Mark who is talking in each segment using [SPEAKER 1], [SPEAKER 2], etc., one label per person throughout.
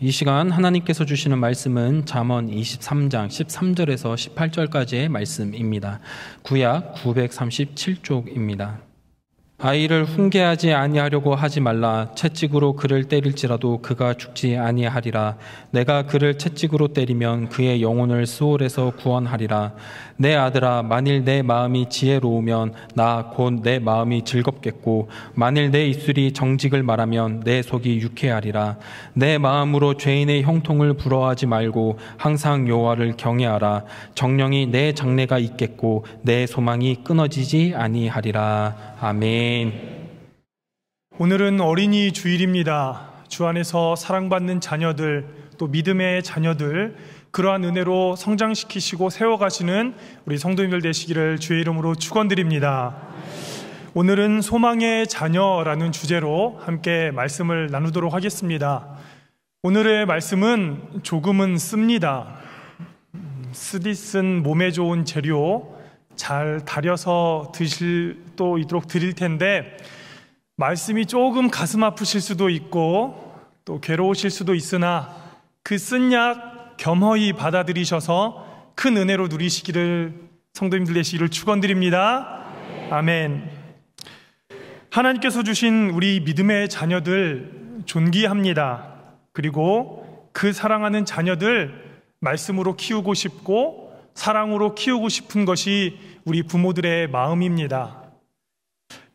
[SPEAKER 1] 이 시간 하나님께서 주시는 말씀은 잠언 23장 13절에서 18절까지의 말씀입니다. 구약 937쪽입니다. 아이를 훈계하지 아니하려고 하지 말라 채찍으로 그를 때릴지라도 그가 죽지 아니하리라 내가 그를 채찍으로 때리면 그의 영혼을 수월에서 구원하리라 내 아들아 만일 내 마음이 지혜로우면 나 곧 내 마음이 즐겁겠고 만일 내 입술이 정직을 말하면 내 속이 유쾌하리라 내 마음으로 죄인의 형통을 부러워하지 말고 항상 여호와를 경외하라 정령이 내 장래가 있겠고 내 소망이 끊어지지 아니하리라 아멘. 오늘은 어린이 주일입니다. 주 안에서 사랑받는 자녀들, 또 믿음의 자녀들, 그러한 은혜로 성장시키시고 세워가시는 우리 성도님들 되시기를 주의 이름으로 축원드립니다. 오늘은 소망의 자녀라는 주제로 함께 말씀을 나누도록 하겠습니다. 오늘의 말씀은 조금은 씁니다. 쓰디 쓴 몸에 좋은 재료, 잘 다려서 드실 또 있도록 드릴 텐데 말씀이 조금 가슴 아프실 수도 있고 또 괴로우실 수도 있으나 그 쓴 약 겸허히 받아들이셔서 큰 은혜로 누리시기를 성도님들 되시기를 축원드립니다. 아멘. 하나님께서 주신 우리 믿음의 자녀들 존귀합니다. 그리고 그 사랑하는 자녀들 말씀으로 키우고 싶고 사랑으로 키우고 싶은 것이 우리 부모들의 마음입니다.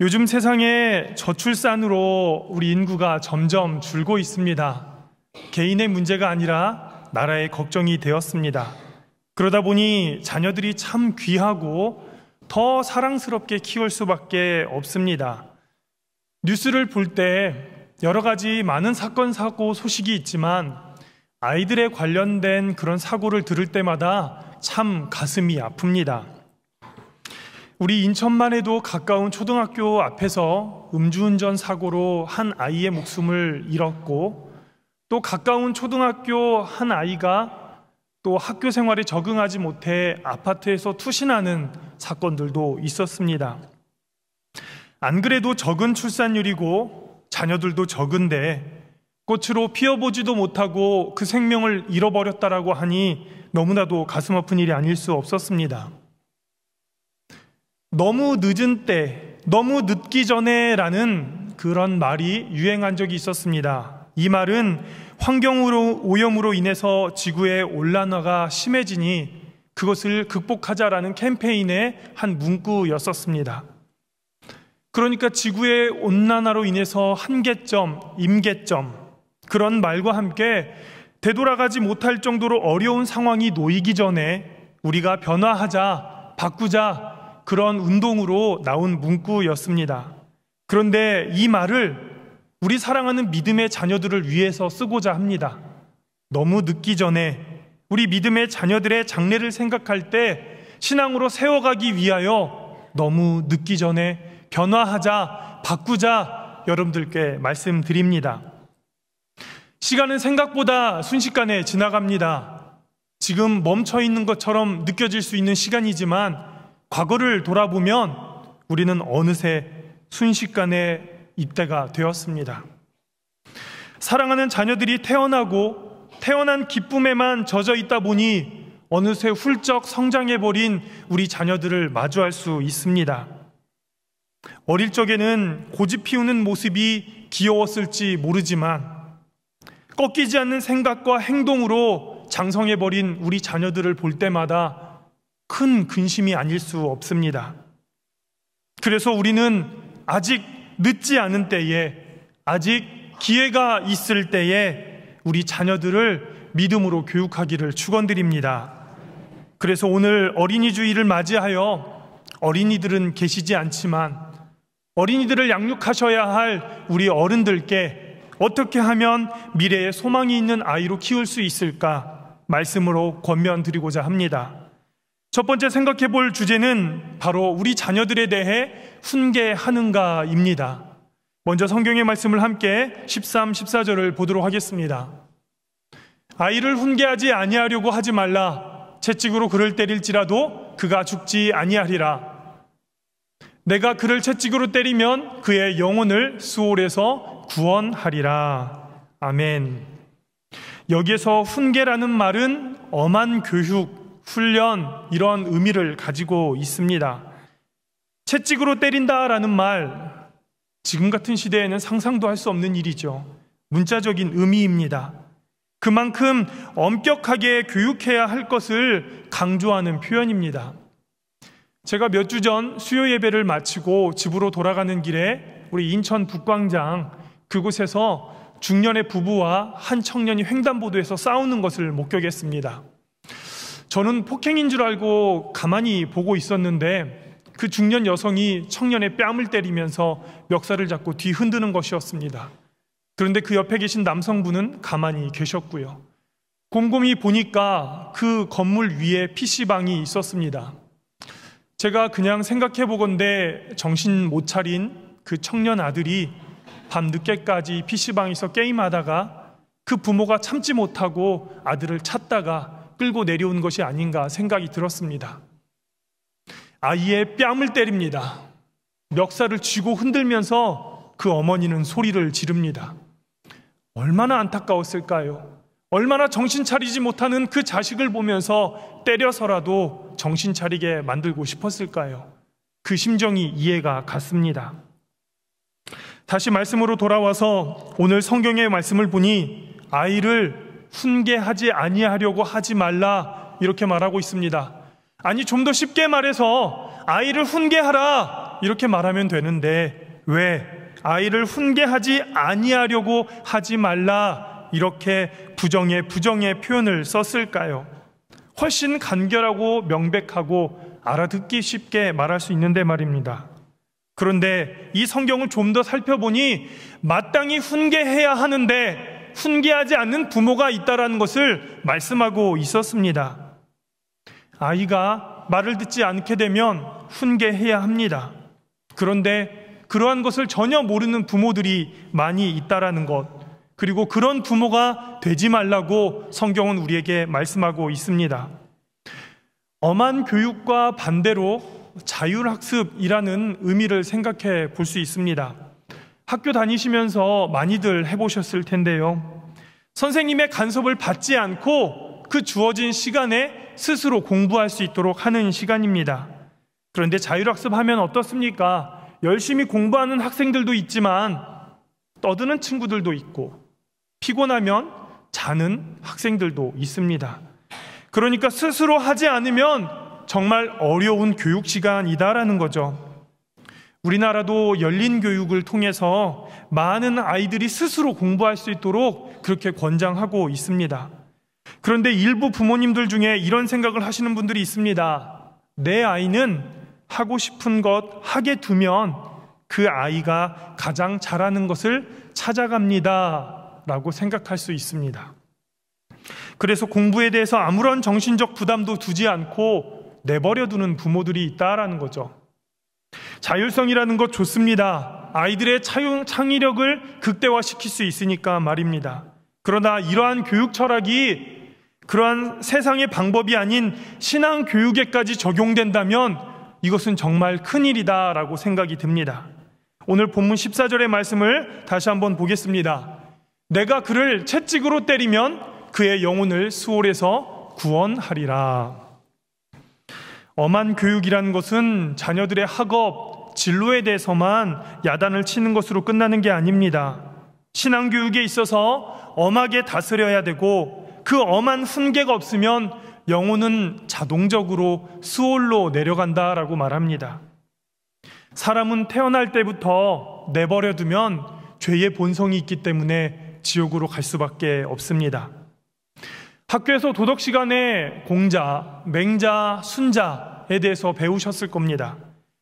[SPEAKER 1] 요즘 세상에 저출산으로 우리 인구가 점점 줄고 있습니다. 개인의 문제가 아니라 나라의 걱정이 되었습니다. 그러다 보니 자녀들이 참 귀하고 더 사랑스럽게 키울 수밖에 없습니다. 뉴스를 볼 때 여러 가지 많은 사건, 사고, 소식이 있지만 아이들에 관련된 그런 사고를 들을 때마다 참 가슴이 아픕니다. 우리 인천만 해도 가까운 초등학교 앞에서 음주운전 사고로 한 아이의 목숨을 잃었고 또 가까운 초등학교 한 아이가 또 학교 생활에 적응하지 못해 아파트에서 투신하는 사건들도 있었습니다. 안 그래도 적은 출산율이고 자녀들도 적은데 꽃으로 피어보지도 못하고 그 생명을 잃어버렸다라고 하니 너무나도 가슴 아픈 일이 아닐 수 없었습니다. 너무 늦은 때, 너무 늦기 전에라는 그런 말이 유행한 적이 있었습니다. 이 말은 환경으로 오염으로 인해서 지구의 온난화가 심해지니 그것을 극복하자라는 캠페인의 한 문구였었습니다. 그러니까 지구의 온난화로 인해서 한계점, 임계점 그런 말과 함께 되돌아가지 못할 정도로 어려운 상황이 놓이기 전에 우리가 변화하자, 바꾸자 그런 운동으로 나온 문구였습니다. 그런데 이 말을 우리 사랑하는 믿음의 자녀들을 위해서 쓰고자 합니다. 너무 늦기 전에 우리 믿음의 자녀들의 장래를 생각할 때 신앙으로 세워가기 위하여 너무 늦기 전에 변화하자, 바꾸자 여러분들께 말씀드립니다. 시간은 생각보다 순식간에 지나갑니다. 지금 멈춰 있는 것처럼 느껴질 수 있는 시간이지만 과거를 돌아보면 우리는 어느새 순식간에 입대가 되었습니다. 사랑하는 자녀들이 태어나고 태어난 기쁨에만 젖어 있다 보니 어느새 훌쩍 성장해버린 우리 자녀들을 마주할 수 있습니다. 어릴 적에는 고집 피우는 모습이 귀여웠을지 모르지만 꺾이지 않는 생각과 행동으로 장성해버린 우리 자녀들을 볼 때마다 큰 근심이 아닐 수 없습니다. 그래서 우리는 아직 늦지 않은 때에, 아직 기회가 있을 때에 우리 자녀들을 믿음으로 교육하기를 축원드립니다. 그래서 오늘 어린이 주의를 맞이하여 어린이들은 계시지 않지만 어린이들을 양육하셔야 할 우리 어른들께 어떻게 하면 미래에 소망이 있는 아이로 키울 수 있을까 말씀으로 권면드리고자 합니다. 첫 번째 생각해 볼 주제는 바로 우리 자녀들에 대해 훈계하는가입니다. 먼저 성경의 말씀을 함께 13, 14절을 보도록 하겠습니다. 아이를 훈계하지 아니하려고 하지 말라. 채찍으로 그를 때릴지라도 그가 죽지 아니하리라. 내가 그를 채찍으로 때리면 그의 영혼을 수월에서 구원하리라. 아멘. 여기에서 훈계라는 말은 엄한 교육, 훈련 이런 의미를 가지고 있습니다. 채찍으로 때린다라는 말 지금 같은 시대에는 상상도 할 수 없는 일이죠. 문자적인 의미입니다. 그만큼 엄격하게 교육해야 할 것을 강조하는 표현입니다. 제가 몇 주 전 수요 예배를 마치고 집으로 돌아가는 길에 우리 인천 북광장 그곳에서 중년의 부부와 한 청년이 횡단보도에서 싸우는 것을 목격했습니다. 저는 폭행인 줄 알고 가만히 보고 있었는데 그 중년 여성이 청년의 뺨을 때리면서 멱살을 잡고 뒤흔드는 것이었습니다. 그런데 그 옆에 계신 남성분은 가만히 계셨고요. 곰곰이 보니까 그 건물 위에 PC방이 있었습니다. 제가 그냥 생각해 보건데 정신 못 차린 그 청년 아들이 밤 늦게까지 PC방에서 게임하다가 그 부모가 참지 못하고 아들을 찾다가 끌고 내려온 것이 아닌가 생각이 들었습니다. 아이의 뺨을 때립니다. 멱살을 쥐고 흔들면서 그 어머니는 소리를 지릅니다. 얼마나 안타까웠을까요? 얼마나 정신 차리지 못하는 그 자식을 보면서 때려서라도 정신 차리게 만들고 싶었을까요? 그 심정이 이해가 갔습니다. 다시 말씀으로 돌아와서 오늘 성경의 말씀을 보니 아이를 훈계하지 아니하려고 하지 말라 이렇게 말하고 있습니다. 아니 좀 더 쉽게 말해서 아이를 훈계하라 이렇게 말하면 되는데 왜 아이를 훈계하지 아니하려고 하지 말라 이렇게 부정의 부정의 표현을 썼을까요? 훨씬 간결하고 명백하고 알아듣기 쉽게 말할 수 있는데 말입니다. 그런데 이 성경을 좀 더 살펴보니 마땅히 훈계해야 하는데 훈계하지 않는 부모가 있다라는 것을 말씀하고 있었습니다. 아이가 말을 듣지 않게 되면 훈계해야 합니다. 그런데 그러한 것을 전혀 모르는 부모들이 많이 있다라는 것, 그리고 그런 부모가 되지 말라고 성경은 우리에게 말씀하고 있습니다. 엄한 교육과 반대로 자율학습이라는 의미를 생각해 볼 수 있습니다. 학교 다니시면서 많이들 해보셨을 텐데요. 선생님의 간섭을 받지 않고 그 주어진 시간에 스스로 공부할 수 있도록 하는 시간입니다. 그런데 자율학습 하면 어떻습니까? 열심히 공부하는 학생들도 있지만 떠드는 친구들도 있고 피곤하면 자는 학생들도 있습니다. 그러니까 스스로 하지 않으면 정말 어려운 교육 시간이다라는 거죠. 우리나라도 열린 교육을 통해서 많은 아이들이 스스로 공부할 수 있도록 그렇게 권장하고 있습니다. 그런데 일부 부모님들 중에 이런 생각을 하시는 분들이 있습니다. 내 아이는 하고 싶은 것 하게 두면 그 아이가 가장 잘하는 것을 찾아갑니다. 라고 생각할 수 있습니다. 그래서 공부에 대해서 아무런 정신적 부담도 두지 않고 내버려 두는 부모들이 있다라는 거죠. 자율성이라는 것 좋습니다. 아이들의 차용, 창의력을 극대화시킬 수 있으니까 말입니다. 그러나 이러한 교육 철학이 그러한 세상의 방법이 아닌 신앙 교육에까지 적용된다면 이것은 정말 큰일이다라고 생각이 듭니다. 오늘 본문 14절의 말씀을 다시 한번 보겠습니다. 내가 그를 채찍으로 때리면 그의 영혼을 수월해서 구원하리라. 엄한 교육이라는 것은 자녀들의 학업, 진로에 대해서만 야단을 치는 것으로 끝나는 게 아닙니다. 신앙교육에 있어서 엄하게 다스려야 되고 그 엄한 훈계가 없으면 영혼은 자동적으로 수월로 내려간다라고 말합니다. 사람은 태어날 때부터 내버려두면 죄의 본성이 있기 때문에 지옥으로 갈 수밖에 없습니다. 학교에서 도덕 시간에 공자, 맹자, 순자에 대해서 배우셨을 겁니다.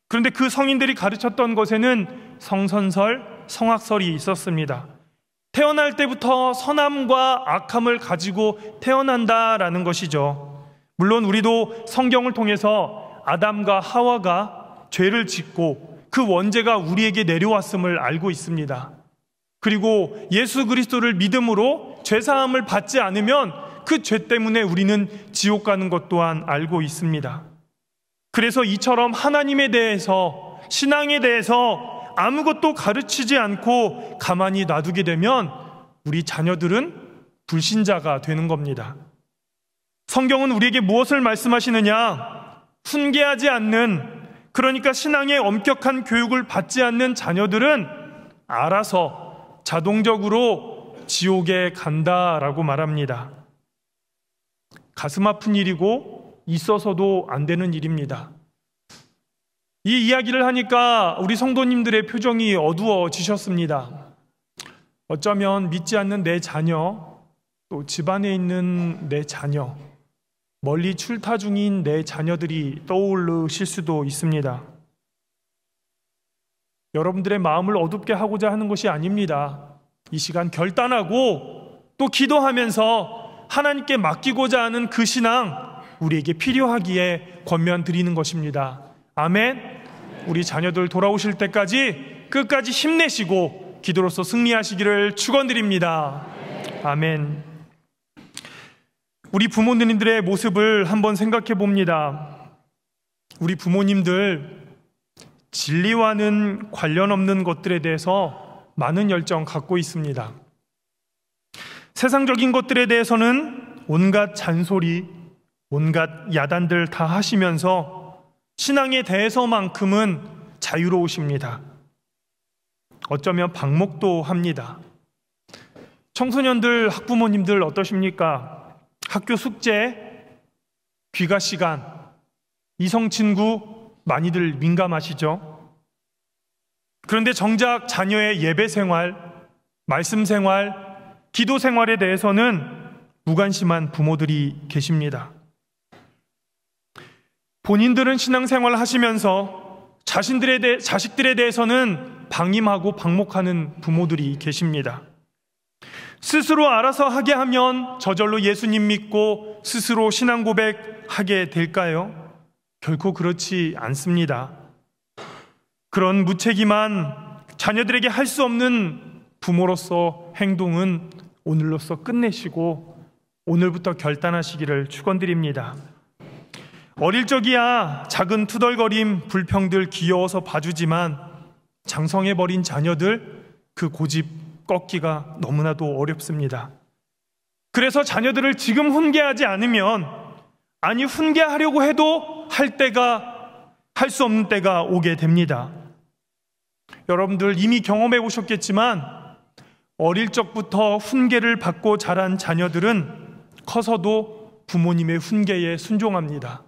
[SPEAKER 1] 그런데 그 성인들이 가르쳤던 것에는 성선설, 성악설이 있었습니다. 태어날 때부터 선함과 악함을 가지고 태어난다라는 것이죠. 물론 우리도 성경을 통해서 아담과 하와가 죄를 짓고 그 원죄가 우리에게 내려왔음을 알고 있습니다. 그리고 예수 그리스도를 믿음으로 죄사함을 받지 않으면 그죄 때문에 우리는 지옥 가는 것 또한 알고 있습니다. 그래서 이처럼 하나님에 대해서, 신앙에 대해서 아무것도 가르치지 않고 가만히 놔두게 되면 우리 자녀들은 불신자가 되는 겁니다. 성경은 우리에게 무엇을 말씀하시느냐? 훈계하지 않는, 그러니까 신앙의 엄격한 교육을 받지 않는 자녀들은 알아서 자동적으로 지옥에 간다라고 말합니다. 가슴 아픈 일이고 있어서도 안 되는 일입니다. 이 이야기를 하니까 우리 성도님들의 표정이 어두워지셨습니다. 어쩌면 믿지 않는 내 자녀, 또 집안에 있는 내 자녀, 멀리 출타 중인 내 자녀들이 떠오르실 수도 있습니다. 여러분들의 마음을 어둡게 하고자 하는 것이 아닙니다. 이 시간 결단하고 또 기도하면서 하나님께 맡기고자 하는 그 신앙 우리에게 필요하기에 권면드리는 것입니다. 아멘. 우리 자녀들 돌아오실 때까지 끝까지 힘내시고 기도로서 승리하시기를 축원드립니다. 아멘. 우리 부모님들의 모습을 한번 생각해 봅니다. 우리 부모님들 진리와는 관련 없는 것들에 대해서 많은 열정 갖고 있습니다. 세상적인 것들에 대해서는 온갖 잔소리, 온갖 야단들 다 하시면서 신앙에 대해서만큼은 자유로우십니다. 어쩌면 방목도 합니다. 청소년들, 학부모님들 어떠십니까? 학교 숙제, 귀가 시간, 이성 친구 많이들 민감하시죠? 그런데 정작 자녀의 예배 생활, 말씀 생활, 기도 생활에 대해서는 무관심한 부모들이 계십니다. 본인들은 신앙생활을 하시면서 자신들에 대 자식들에 대해서는 방임하고 방목하는 부모들이 계십니다. 스스로 알아서 하게 하면 저절로 예수님 믿고 스스로 신앙 고백하게 될까요? 결코 그렇지 않습니다. 그런 무책임한 자녀들에게 할 수 없는 부모로서 행동은 오늘로써 끝내시고 오늘부터 결단하시기를 축원드립니다. 어릴 적이야 작은 투덜거림 불평들 귀여워서 봐주지만 장성해 버린 자녀들 그 고집 꺾기가 너무나도 어렵습니다. 그래서 자녀들을 지금 훈계하지 않으면 아니 훈계하려고 해도 할 때가 할 수 없는 때가 오게 됩니다. 여러분들 이미 경험해 보셨겠지만 어릴 적부터 훈계를 받고 자란 자녀들은 커서도 부모님의 훈계에 순종합니다.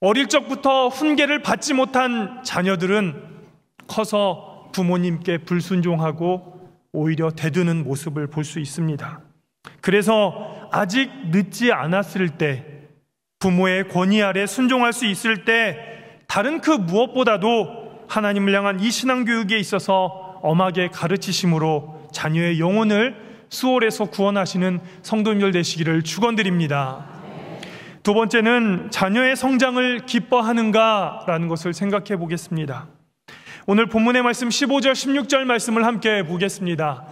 [SPEAKER 1] 어릴 적부터 훈계를 받지 못한 자녀들은 커서 부모님께 불순종하고 오히려 대드는 모습을 볼 수 있습니다. 그래서 아직 늦지 않았을 때 부모의 권위 아래 순종할 수 있을 때 다른 그 무엇보다도 하나님을 향한 이 신앙교육에 있어서 엄하게 가르치심으로 자녀의 영혼을 수월에서 구원하시는 성도님들 되시기를 축원드립니다. 두 번째는 자녀의 성장을 기뻐하는가라는 것을 생각해 보겠습니다. 오늘 본문의 말씀 15절 16절 말씀을 함께 보겠습니다.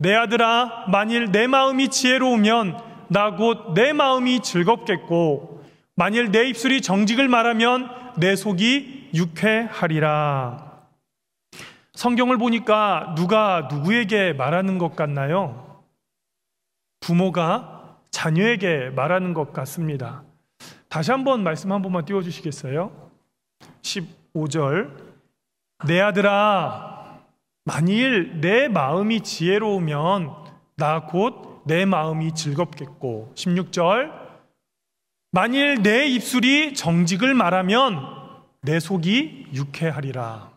[SPEAKER 1] 내 아들아 만일 내 마음이 지혜로우면 나 곧 내 마음이 즐겁겠고 만일 내 입술이 정직을 말하면 내 속이 유쾌하리라. 성경을 보니까 누가 누구에게 말하는 것 같나요? 부모가 자녀에게 말하는 것 같습니다. 다시 한번 말씀 한 번만 띄워주시겠어요? 15절. 내 아들아, 만일 내 마음이 지혜로우면 나 곧 내 마음이 즐겁겠고. 16절. 만일 내 입술이 정직을 말하면 내 속이 유쾌하리라.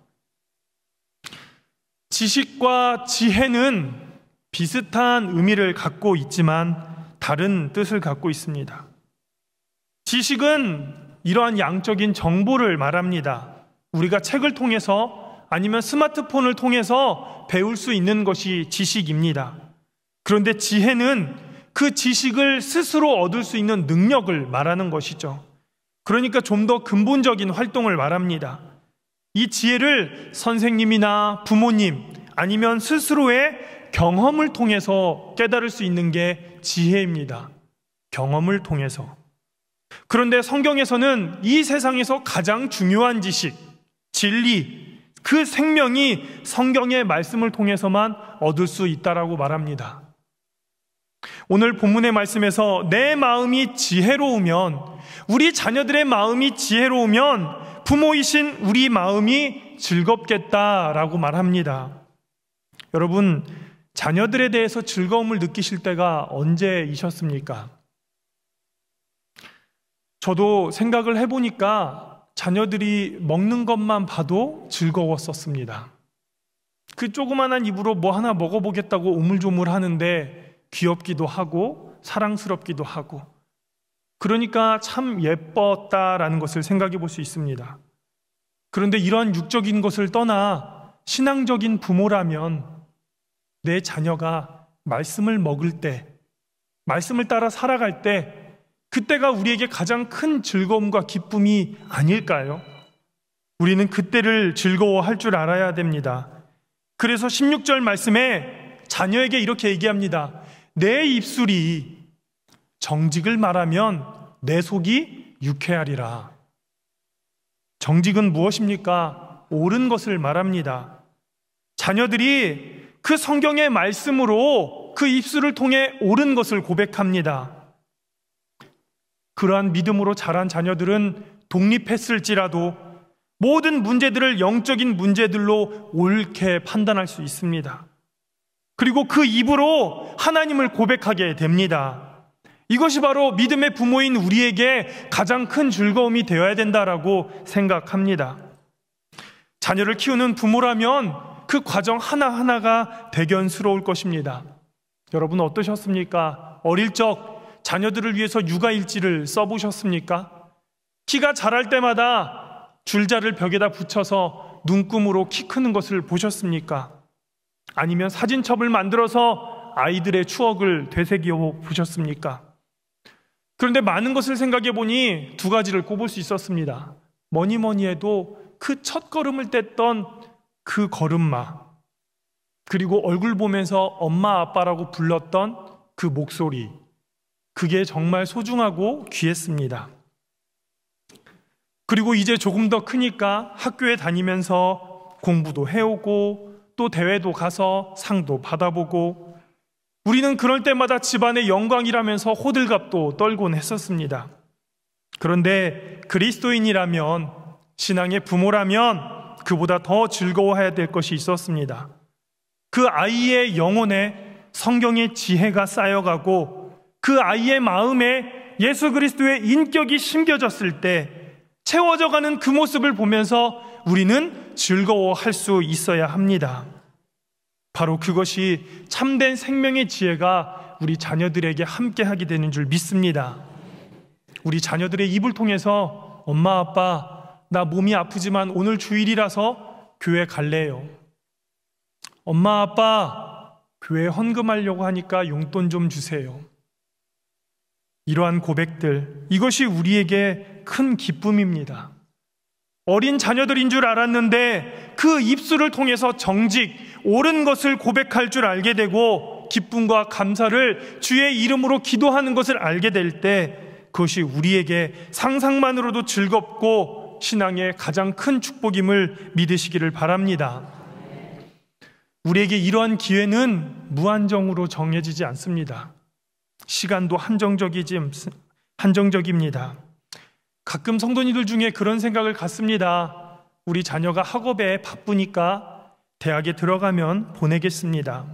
[SPEAKER 1] 지식과 지혜는 비슷한 의미를 갖고 있지만 다른 뜻을 갖고 있습니다. 지식은 이러한 양적인 정보를 말합니다. 우리가 책을 통해서 아니면 스마트폰을 통해서 배울 수 있는 것이 지식입니다. 그런데 지혜는 그 지식을 스스로 얻을 수 있는 능력을 말하는 것이죠. 그러니까 좀 더 근본적인 활동을 말합니다. 이 지혜를 선생님이나 부모님 아니면 스스로의 경험을 통해서 깨달을 수 있는 게 지혜입니다. 경험을 통해서. 그런데 성경에서는 이 세상에서 가장 중요한 지식, 진리, 그 생명이 성경의 말씀을 통해서만 얻을 수 있다라고 말합니다. 오늘 본문의 말씀에서 내 마음이 지혜로우면, 우리 자녀들의 마음이 지혜로우면 부모이신 우리 마음이 즐겁겠다라고 말합니다. 여러분, 자녀들에 대해서 즐거움을 느끼실 때가 언제이셨습니까? 저도 생각을 해보니까 자녀들이 먹는 것만 봐도 즐거웠었습니다. 그 조그만한 입으로 뭐 하나 먹어보겠다고 오물조물 하는데 귀엽기도 하고 사랑스럽기도 하고 그러니까 참 예뻤다라는 것을 생각해 볼 수 있습니다. 그런데 이러한 육적인 것을 떠나 신앙적인 부모라면 내 자녀가 말씀을 먹을 때, 말씀을 따라 살아갈 때, 그때가 우리에게 가장 큰 즐거움과 기쁨이 아닐까요? 우리는 그때를 즐거워할 줄 알아야 됩니다. 그래서 16절 말씀에 자녀에게 이렇게 얘기합니다. 내 입술이 정직을 말하면 내 속이 유쾌하리라. 정직은 무엇입니까? 옳은 것을 말합니다. 자녀들이 그 성경의 말씀으로 그 입술을 통해 옳은 것을 고백합니다. 그러한 믿음으로 자란 자녀들은 독립했을지라도 모든 문제들을 영적인 문제들로 옳게 판단할 수 있습니다. 그리고 그 입으로 하나님을 고백하게 됩니다. 이것이 바로 믿음의 부모인 우리에게 가장 큰 즐거움이 되어야 된다라고 생각합니다. 자녀를 키우는 부모라면 그 과정 하나하나가 대견스러울 것입니다. 여러분 어떠셨습니까? 어릴 적 자녀들을 위해서 육아 일지를 써보셨습니까? 키가 자랄 때마다 줄자를 벽에다 붙여서 눈금으로 키 크는 것을 보셨습니까? 아니면 사진첩을 만들어서 아이들의 추억을 되새겨 보셨습니까? 그런데 많은 것을 생각해 보니 두 가지를 꼽을 수 있었습니다. 뭐니 뭐니 해도 그 첫 걸음을 뗐던 그 걸음마, 그리고 얼굴 보면서 엄마 아빠라고 불렀던 그 목소리, 그게 정말 소중하고 귀했습니다. 그리고 이제 조금 더 크니까 학교에 다니면서 공부도 해오고 또 대회도 가서 상도 받아보고 우리는 그럴 때마다 집안의 영광이라면서 호들갑도 떨곤 했었습니다. 그런데 그리스도인이라면 신앙의 부모라면 그보다 더 즐거워해야 될 것이 있었습니다. 그 아이의 영혼에 성경의 지혜가 쌓여가고 그 아이의 마음에 예수 그리스도의 인격이 심겨졌을 때 채워져가는 그 모습을 보면서 우리는 즐거워할 수 있어야 합니다. 바로 그것이 참된 생명의 지혜가 우리 자녀들에게 함께 하게 되는 줄 믿습니다. 우리 자녀들의 입을 통해서 엄마, 아빠, 나 몸이 아프지만 오늘 주일이라서 교회 갈래요. 엄마, 아빠, 교회 헌금하려고 하니까 용돈 좀 주세요. 이러한 고백들, 이것이 우리에게 큰 기쁨입니다. 어린 자녀들인 줄 알았는데 그 입술을 통해서 정직, 옳은 것을 고백할 줄 알게 되고 기쁨과 감사를 주의 이름으로 기도하는 것을 알게 될 때 그것이 우리에게 상상만으로도 즐겁고 신앙의 가장 큰 축복임을 믿으시기를 바랍니다. 우리에게 이러한 기회는 무한정으로 정해지지 않습니다. 시간도 한정적이지 한정적입니다. 가끔 성도님들 중에 그런 생각을 갖습니다. 우리 자녀가 학업에 바쁘니까 대학에 들어가면 보내겠습니다.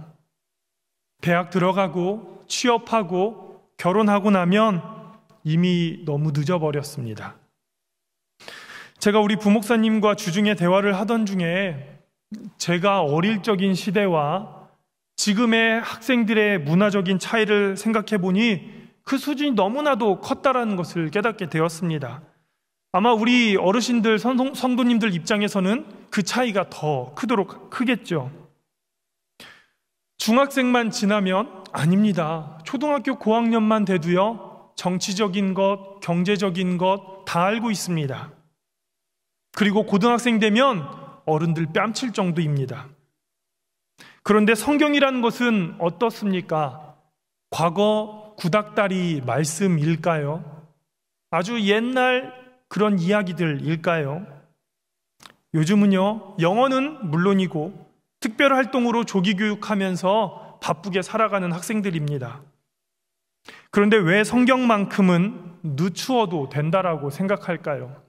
[SPEAKER 1] 대학 들어가고 취업하고 결혼하고 나면 이미 너무 늦어버렸습니다. 제가 우리 부목사님과 주중에 대화를 하던 중에 제가 어릴 적인 시대와 지금의 학생들의 문화적인 차이를 생각해 보니 그 수준이 너무나도 컸다라는 것을 깨닫게 되었습니다. 아마 우리 어르신들, 성도님들 입장에서는 그 차이가 더 크도록 크겠죠. 중학생만 지나면 아닙니다. 초등학교 고학년만 돼도요, 정치적인 것, 경제적인 것 다 알고 있습니다. 그리고 고등학생 되면 어른들 뺨칠 정도입니다. 그런데 성경이라는 것은 어떻습니까? 과거 구닥다리 말씀일까요? 아주 옛날 그런 이야기들일까요? 요즘은요, 영어는 물론이고 특별 활동으로 조기 교육하면서 바쁘게 살아가는 학생들입니다. 그런데 왜 성경만큼은 늦추어도 된다라고 생각할까요?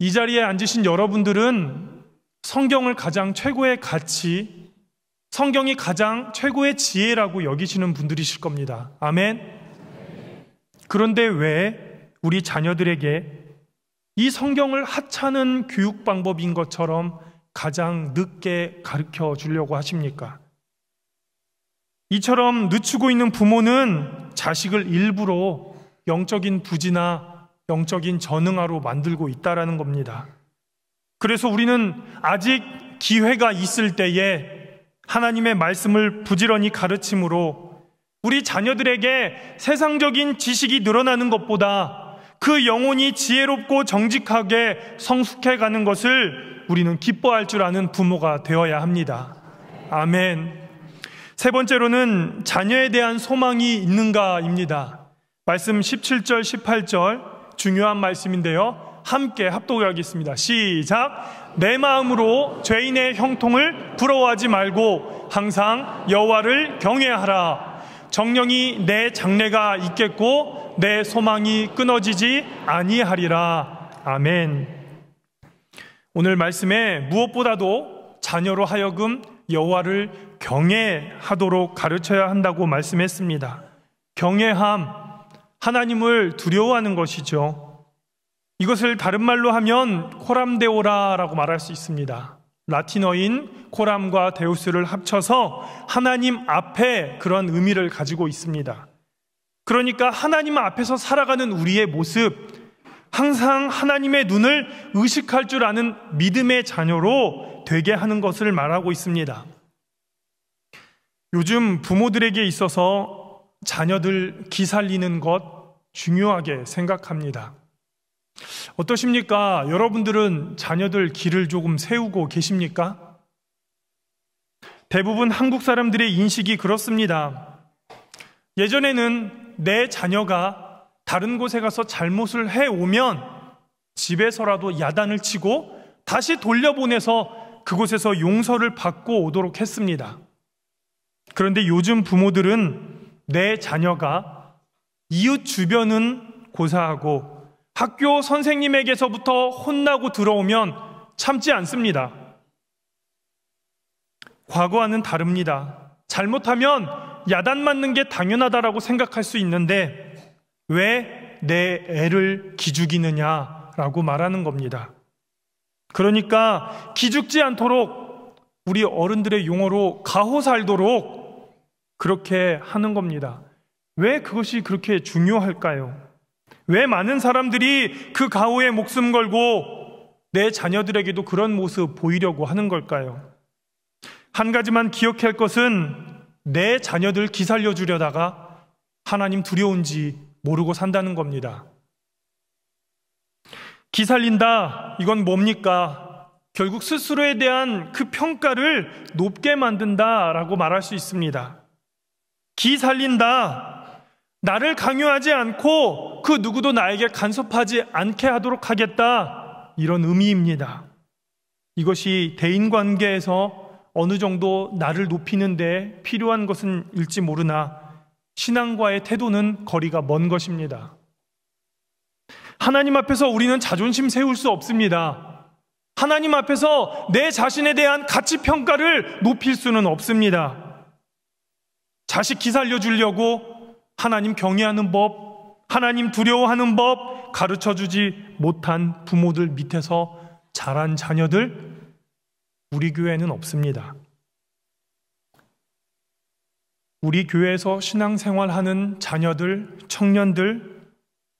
[SPEAKER 1] 이 자리에 앉으신 여러분들은 성경을 가장 최고의 가치, 성경이 가장 최고의 지혜라고 여기시는 분들이실 겁니다. 아멘. 그런데 왜 우리 자녀들에게 이 성경을 하찮은 교육 방법인 것처럼 가장 늦게 가르쳐 주려고 하십니까? 이처럼 늦추고 있는 부모는 자식을 일부러 영적인 부지나 영적인 전응아로 만들고 있다라는 겁니다. 그래서 우리는 아직 기회가 있을 때에 하나님의 말씀을 부지런히 가르침으로 우리 자녀들에게 세상적인 지식이 늘어나는 것보다 그 영혼이 지혜롭고 정직하게 성숙해 가는 것을 우리는 기뻐할 줄 아는 부모가 되어야 합니다. 아멘. 세 번째로는 자녀에 대한 소망이 있는가입니다. 말씀 17절, 18절 중요한 말씀인데요. 함께 합독하겠습니다. 시작. 내 마음으로 죄인의 형통을 부러워하지 말고 항상 여호와를 경외하라. 정령이 내 장래가 있겠고 내 소망이 끊어지지 아니하리라. 아멘. 오늘 말씀에 무엇보다도 자녀로 하여금 여호와를 경외하도록 가르쳐야 한다고 말씀했습니다. 경외함 하나님을 두려워하는 것이죠. 이것을 다른 말로 하면 코람데오라라고 말할 수 있습니다. 라틴어인 코람과 데우스를 합쳐서 하나님 앞에 그런 의미를 가지고 있습니다. 그러니까 하나님 앞에서 살아가는 우리의 모습, 항상 하나님의 눈을 의식할 줄 아는 믿음의 자녀로 되게 하는 것을 말하고 있습니다. 요즘 부모들에게 있어서 자녀들 기살리는 것 중요하게 생각합니다. 어떠십니까? 여러분들은 자녀들 길을 조금 세우고 계십니까? 대부분 한국 사람들의 인식이 그렇습니다. 예전에는 내 자녀가 다른 곳에 가서 잘못을 해오면 집에서라도 야단을 치고 다시 돌려보내서 그곳에서 용서를 받고 오도록 했습니다. 그런데 요즘 부모들은 내 자녀가 이웃 주변은 고사하고 학교 선생님에게서부터 혼나고 들어오면 참지 않습니다. 과거와는 다릅니다. 잘못하면 야단 맞는 게 당연하다라고 생각할 수 있는데 왜 내 애를 기죽이느냐라고 말하는 겁니다. 그러니까 기죽지 않도록 우리 어른들의 용어로 가호살도록 그렇게 하는 겁니다. 왜 그것이 그렇게 중요할까요? 왜 많은 사람들이 그 가호에 목숨 걸고 내 자녀들에게도 그런 모습 보이려고 하는 걸까요? 한 가지만 기억할 것은 내 자녀들 기살려 주려다가 하나님 두려운지 모르고 산다는 겁니다. 기살린다, 이건 뭡니까? 결국 스스로에 대한 그 평가를 높게 만든다라고 말할 수 있습니다. 기살린다, 나를 강요하지 않고 그 누구도 나에게 간섭하지 않게 하도록 하겠다. 이런 의미입니다. 이것이 대인 관계에서 어느 정도 나를 높이는데 필요한 것은 일지 모르나 신앙과의 태도는 거리가 먼 것입니다. 하나님 앞에서 우리는 자존심 세울 수 없습니다. 하나님 앞에서 내 자신에 대한 가치 평가를 높일 수는 없습니다. 자식 기살려 주려고 하나님 경외하는 법, 하나님 두려워하는 법 가르쳐 주지 못한 부모들 밑에서 자란 자녀들 우리 교회는 없습니다. 우리 교회에서 신앙생활하는 자녀들, 청년들,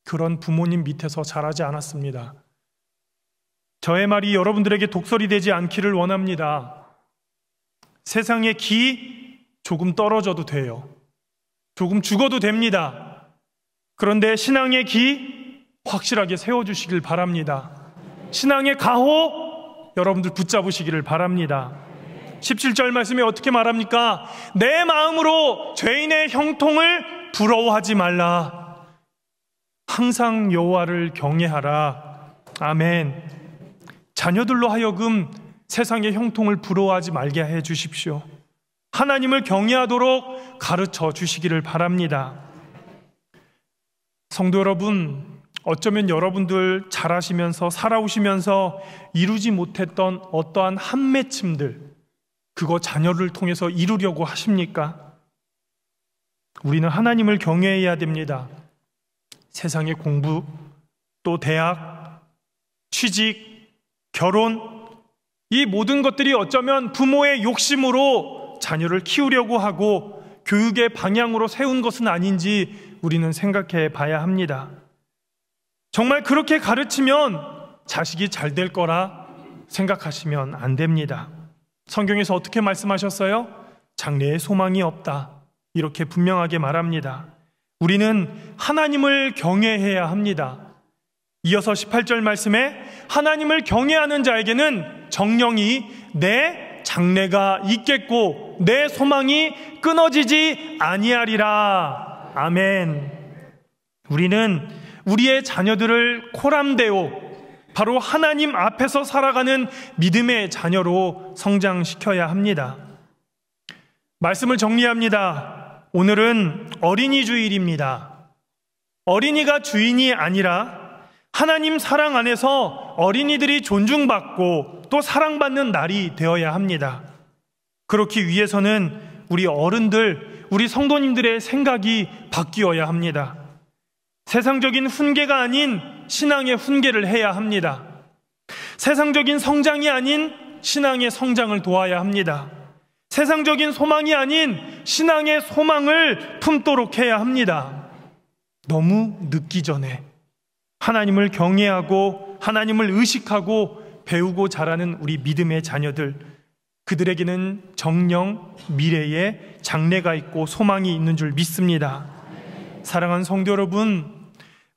[SPEAKER 1] 그런 부모님 밑에서 자라지 않았습니다. 저의 말이 여러분들에게 독설이 되지 않기를 원합니다. 세상의 기 조금 떨어져도 돼요. 조금 죽어도 됩니다. 그런데 신앙의 기 확실하게 세워주시길 바랍니다. 신앙의 가호 여러분들 붙잡으시기를 바랍니다. 17절 말씀이 어떻게 말합니까? 내 마음으로 죄인의 형통을 부러워하지 말라. 항상 여호와를 경외하라. 아멘. 자녀들로 하여금 세상의 형통을 부러워하지 말게 해 주십시오. 하나님을 경외하도록 가르쳐 주시기를 바랍니다. 성도 여러분, 어쩌면 여러분들 잘하시면서 살아오시면서 이루지 못했던 어떠한 한 매침들, 그거 자녀를 통해서 이루려고 하십니까? 우리는 하나님을 경외해야 됩니다. 세상의 공부, 또 대학, 취직, 결혼, 이 모든 것들이 어쩌면 부모의 욕심으로 자녀를 키우려고 하고 교육의 방향으로 세운 것은 아닌지 우리는 생각해 봐야 합니다. 정말 그렇게 가르치면 자식이 잘 될 거라 생각하시면 안 됩니다. 성경에서 어떻게 말씀하셨어요? 장래에 소망이 없다. 이렇게 분명하게 말합니다. 우리는 하나님을 경외해야 합니다. 이어서 18절 말씀에 하나님을 경외하는 자에게는 정령이 내 장래가 있겠고 내 소망이 끊어지지 아니하리라. 아멘. 우리는 우리의 자녀들을 코람데오, 바로 하나님 앞에서 살아가는 믿음의 자녀로 성장시켜야 합니다. 말씀을 정리합니다. 오늘은 어린이 주일입니다. 어린이가 주인이 아니라 하나님 사랑 안에서 어린이들이 존중받고 또 사랑받는 날이 되어야 합니다. 그렇기 위해서는 우리 어른들, 우리 성도님들의 생각이 바뀌어야 합니다. 세상적인 훈계가 아닌 신앙의 훈계를 해야 합니다. 세상적인 성장이 아닌 신앙의 성장을 도와야 합니다. 세상적인 소망이 아닌 신앙의 소망을 품도록 해야 합니다. 너무 늦기 전에 하나님을 경외하고 하나님을 의식하고 배우고 자라는 우리 믿음의 자녀들 그들에게는 정령 미래에 장래가 있고 소망이 있는 줄 믿습니다. 사랑하는 성도 여러분,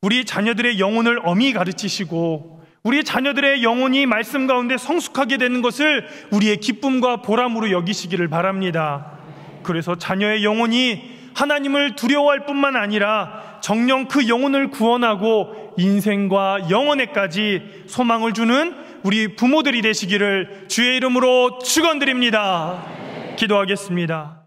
[SPEAKER 1] 우리 자녀들의 영혼을 어미 가르치시고 우리 자녀들의 영혼이 말씀 가운데 성숙하게 되는 것을 우리의 기쁨과 보람으로 여기시기를 바랍니다. 그래서 자녀의 영혼이 하나님을 두려워할 뿐만 아니라 정령 그 영혼을 구원하고 인생과 영혼에까지 소망을 주는 우리 부모들이 되시기를 주의 이름으로 축원드립니다. 기도하겠습니다.